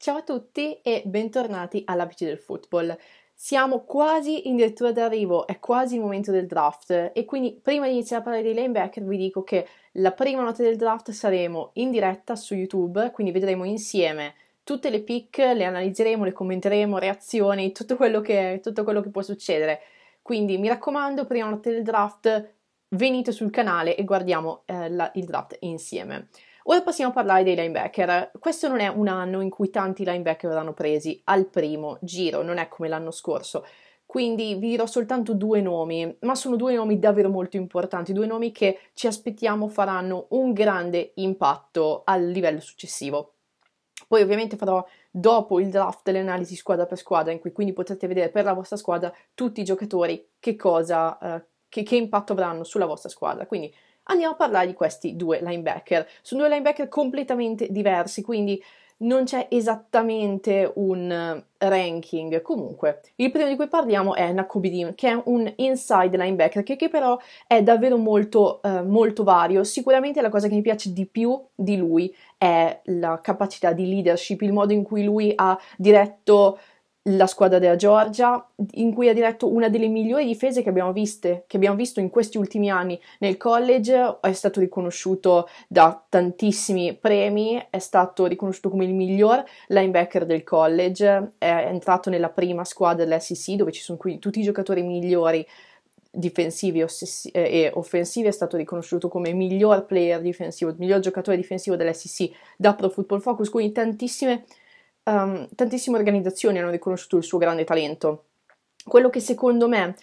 Ciao a tutti e bentornati all'ABC del Football. Siamo quasi in dirittura d'arrivo, è quasi il momento del draft e quindi prima di iniziare a parlare dei linebacker vi dico che la prima notte del draft saremo in diretta su YouTube, quindi vedremo insieme tutte le pick, le analizzeremo, le commenteremo, reazioni, tutto quello che, tutto quello che può succedere. Quindi mi raccomando, prima notte del draft venite sul canale e guardiamo eh, la, il draft insieme. Ora passiamo a parlare dei linebacker. Questo non è un anno in cui tanti linebacker verranno presi al primo giro, non è come l'anno scorso. Quindi vi dirò soltanto due nomi, ma sono due nomi davvero molto importanti, due nomi che ci aspettiamo faranno un grande impatto al livello successivo. Poi ovviamente farò dopo il draft le analisi squadra per squadra, in cui quindi potrete vedere per la vostra squadra tutti i giocatori che cosa, eh, che, che impatto avranno sulla vostra squadra. Quindi andiamo a parlare di questi due linebacker. Sono due linebacker completamente diversi, quindi non c'è esattamente un eh, ranking. Comunque, il primo di cui parliamo è Nakubidim, che è un inside linebacker, che, che però è davvero molto, eh, molto vario. Sicuramente la cosa che mi piace di più di lui è la capacità di leadership, il modo in cui lui ha diretto la squadra della Georgia, in cui ha diretto una delle migliori difese che abbiamo, viste, che abbiamo visto in questi ultimi anni nel college, eh, è stato riconosciuto da tantissimi premi, è stato riconosciuto come il miglior linebacker del college, è entrato nella prima squadra dell'SEC dove ci sono qui tutti i giocatori migliori difensivi ossessi- e offensivi è stato riconosciuto come miglior player difensivo, miglior giocatore difensivo dell'SEC da Pro Football Focus, quindi tantissime um, tantissime organizzazioni hanno riconosciuto il suo grande talento. Quello che secondo me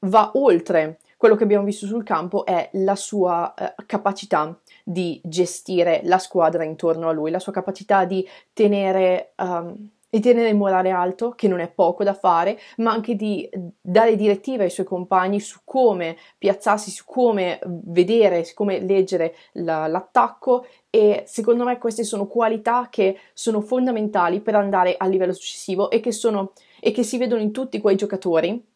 va oltre quello che abbiamo visto sul campo è la sua eh, capacità di gestire la squadra intorno a lui, la sua capacità di tenere um, e tenere il morale alto, che non è poco da fare, ma anche di dare direttive ai suoi compagni su come piazzarsi, su come vedere, su come leggere la, l'attacco e secondo me queste sono qualità che sono fondamentali per andare al livello successivo e che, sono, e che si vedono in tutti quei giocatori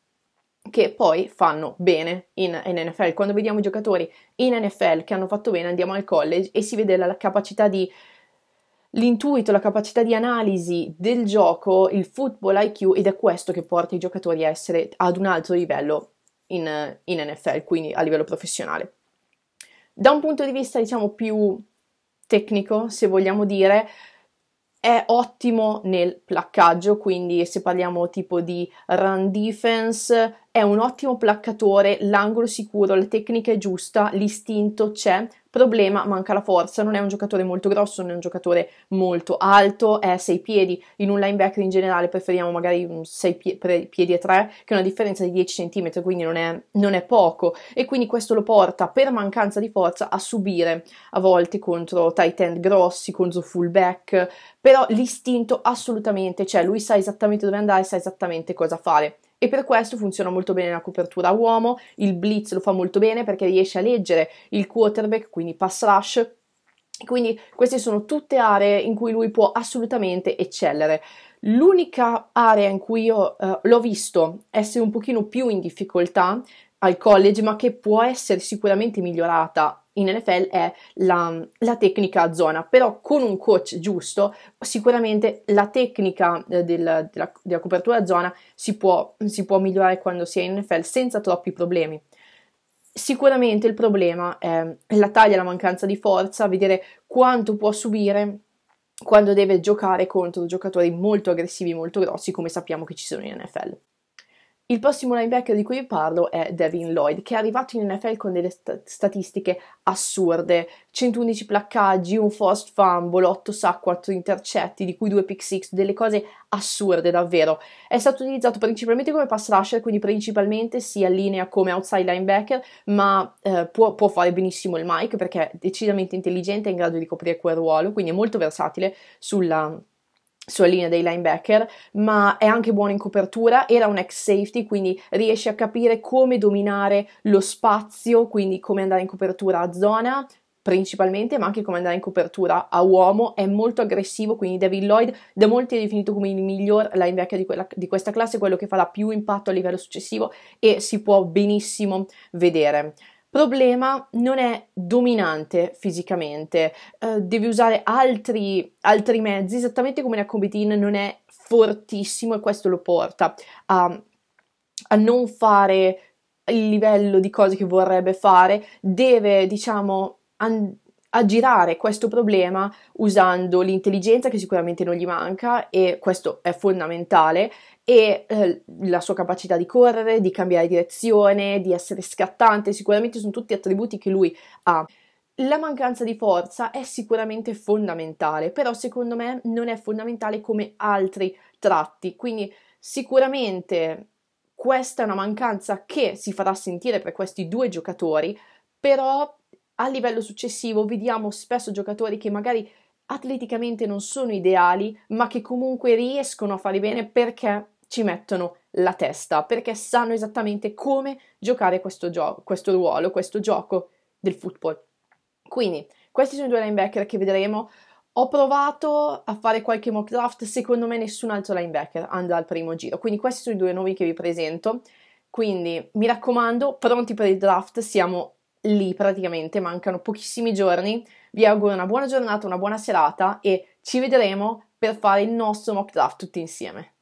che poi fanno bene in, in, NFL. Quando vediamo i giocatori in NFL che hanno fatto bene, andiamo al college e si vede la, la capacità di l'intuito, la capacità di analisi del gioco, il football IQ ed è questo che porta i giocatori a essere ad un altro livello in, in NFL, quindi a livello professionale. Da un punto di vista diciamo più tecnico, se vogliamo dire, è ottimo nel placcaggio, quindi se parliamo tipo di run defense, è un ottimo placcatore, l'angolo sicuro, la tecnica è giusta, l'istinto c'è, problema manca la forza, non è un giocatore molto grosso, non è un giocatore molto alto, è a 6 piedi, in un linebacker in generale preferiamo magari un 6 pie- piedi e 3 che è una differenza di 10 cm, quindi non è, non è, poco e quindi questo lo porta per mancanza di forza a subire a volte contro tight end grossi, contro fullback, però l'istinto assolutamente c'è, lui sa esattamente dove andare, sa esattamente cosa fare e per questo funziona molto bene la copertura a uomo, il blitz lo fa molto bene perché riesce a leggere il quarterback, quindi pass rush, quindi queste sono tutte aree in cui lui può assolutamente eccellere. L'unica area in cui io eh, l'ho visto essere un pochino più in difficoltà al college, ma che può essere sicuramente migliorata in NFL è la, la, tecnica a zona, però con un coach giusto sicuramente la tecnica eh, del, della, della, copertura a zona si può, si può migliorare quando si è in NFL senza troppi problemi. Sicuramente il problema è la taglia, la mancanza di forza, vedere quanto può subire quando deve giocare contro giocatori molto aggressivi, molto grossi, come sappiamo che ci sono in NFL. Il prossimo linebacker di cui vi parlo è Devin Lloyd, che è arrivato in NFL con delle st- statistiche assurde: 111 placcaggi, un forced fumble, 8 sack, 4 intercetti, di cui 2 pick 6, delle cose assurde davvero. È stato utilizzato principalmente come pass rusher, quindi principalmente si allinea come outside linebacker, ma eh, può, può, fare benissimo il Mike perché è decisamente intelligente, e in grado di coprire quel ruolo, quindi è molto versatile sulla sulla linea dei linebacker, ma è anche buono in copertura, era un ex safety, quindi riesce a capire come dominare lo spazio, quindi come andare in copertura a zona principalmente, ma anche come andare in copertura a uomo, è molto aggressivo, quindi David Lloyd da molti è definito come il miglior linebacker di, quella, di questa classe, quello che farà più impatto a livello successivo e si può benissimo vedere problema non è dominante fisicamente, eh, devi usare altri, altri, mezzi, esattamente come la Nakomitin non è fortissimo e questo lo porta a, a non fare il livello di cose che vorrebbe fare, deve diciamo and- aggirare questo problema usando l'intelligenza che sicuramente non gli manca e questo è fondamentale e eh, la sua capacità di correre, di cambiare direzione, di essere scattante, sicuramente sono tutti attributi che lui ha. La mancanza di forza è sicuramente fondamentale, però secondo me non è fondamentale come altri tratti, quindi sicuramente questa è una mancanza che si farà sentire per questi due giocatori, però a livello successivo vediamo spesso giocatori che magari atleticamente non sono ideali, ma che comunque riescono a fare bene perché ci mettono la testa perché sanno esattamente come giocare questo, gio- questo ruolo, questo gioco del football. Quindi, questi sono i due linebacker che vedremo. Ho provato a fare qualche mock draft, secondo me nessun altro linebacker andrà al primo giro. Quindi questi sono i due nomi che vi presento. Quindi mi raccomando, pronti per il draft, siamo lì praticamente, mancano pochissimi giorni. Vi auguro una buona giornata, una buona serata e ci vedremo per fare il nostro mock draft tutti insieme.